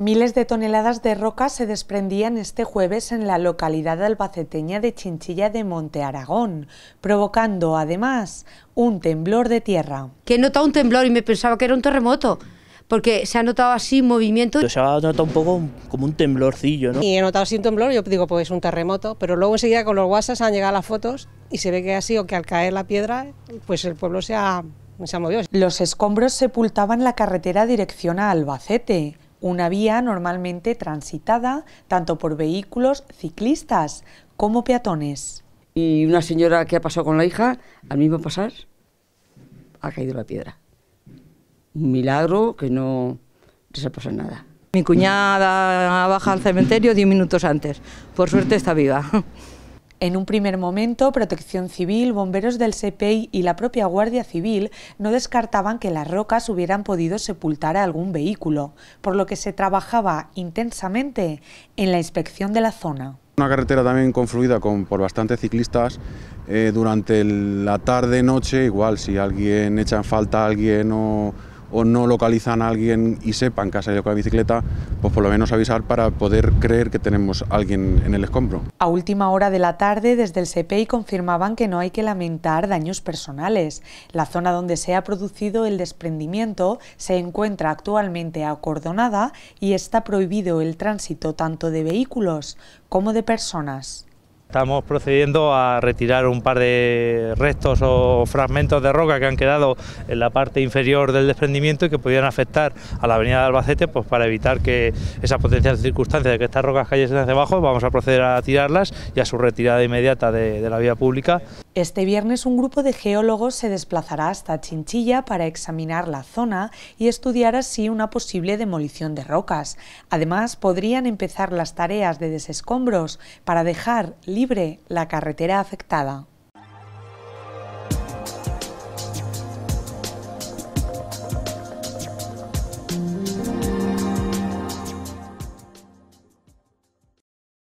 Miles de toneladas de roca se desprendían este jueves en la localidad albaceteña de Chinchilla de Monte Aragón, provocando además un temblor de tierra. Que he notado un temblor y me pensaba que era un terremoto, porque se ha notado así movimiento. Se ha notado un poco como un temblorcillo, ¿no? Y he notado así un temblor, yo digo, pues un terremoto, pero luego enseguida con los WhatsApp han llegado las fotos y se ve que ha sido que al caer la piedra, pues el pueblo se ha los escombros sepultaban la carretera dirección a Albacete, una vía normalmente transitada tanto por vehículos, ciclistas como peatones. Y una señora que ha pasado con la hija, al mismo pasar, ha caído la piedra. Un milagro que no se ha pasado nada. Mi cuñada baja al cementerio diez minutos antes. Por suerte está viva. En un primer momento, Protección Civil, bomberos del CPI y la propia Guardia Civil no descartaban que las rocas hubieran podido sepultar a algún vehículo, por lo que se trabajaba intensamente en la inspección de la zona. Una carretera también confluida con, por bastantes ciclistas. Eh, durante la tarde-noche, igual, si alguien echa en falta a alguien o o no localizan a alguien y sepan que ha salido con la bicicleta, pues por lo menos avisar para poder creer que tenemos a alguien en el escombro. A última hora de la tarde, desde el CPI confirmaban que no hay que lamentar daños personales. La zona donde se ha producido el desprendimiento se encuentra actualmente acordonada y está prohibido el tránsito tanto de vehículos como de personas. Estamos procediendo a retirar un par de restos o fragmentos de roca que han quedado en la parte inferior del desprendimiento y que pudieran afectar a la avenida de Albacete, pues para evitar que esa potencial circunstancia de que estas rocas cayesen hacia abajo, vamos a proceder a tirarlas y a su retirada inmediata de la vía pública. Este viernes un grupo de geólogos se desplazará hasta Chinchilla para examinar la zona y estudiar así una posible demolición de rocas. Además, podrían empezar las tareas de desescombros para dejar libre la carretera afectada.